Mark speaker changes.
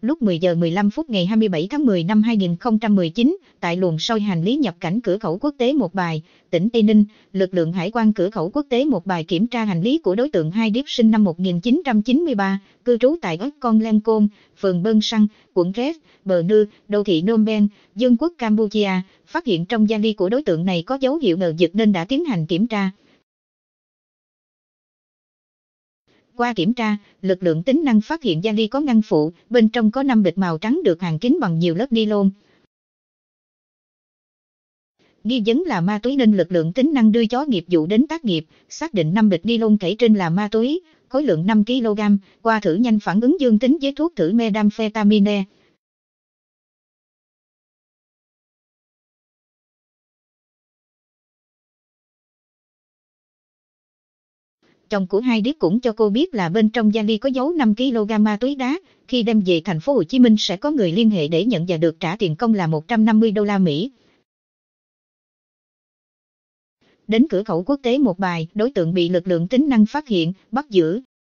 Speaker 1: Lúc 10 giờ 15 phút ngày 27 tháng 10 năm 2019, tại luồng soi hành lý nhập cảnh cửa khẩu quốc tế Một Bài, tỉnh Tây Ninh, lực lượng hải quan cửa khẩu quốc tế Một Bài kiểm tra hành lý của đối tượng Hai Điếp sinh năm 1993, cư trú tại ấp Con Lan Côn, phường Bơn Săn, quận Rết, Bờ Nư, đô thị Nôm Ben, Dương quốc Campuchia, phát hiện trong gia ly của đối tượng này có dấu hiệu ngờ giật nên đã tiến hành kiểm tra. Qua kiểm tra, lực lượng tính năng phát hiện gia ly có ngăn phụ, bên trong có 5 bịch màu trắng được hàng kín bằng nhiều lớp ni lông. Nghi vấn là ma túy nên lực lượng tính năng đưa chó nghiệp vụ đến tác nghiệp, xác định 5 bịch ni lông kể trên là ma túy, khối lượng 5 kg, qua thử nhanh phản ứng dương tính với thuốc thử
Speaker 2: medamphetamin.
Speaker 1: chồng của hai đứa cũng cho cô biết là bên trong vali có dấu 5kg ma túy đá, khi đem về thành phố Hồ Chí Minh sẽ có người liên hệ để nhận và được trả tiền công là 150 đô la Mỹ. Đến cửa khẩu quốc tế một bài, đối tượng bị lực lượng
Speaker 2: tính năng phát hiện, bắt giữ.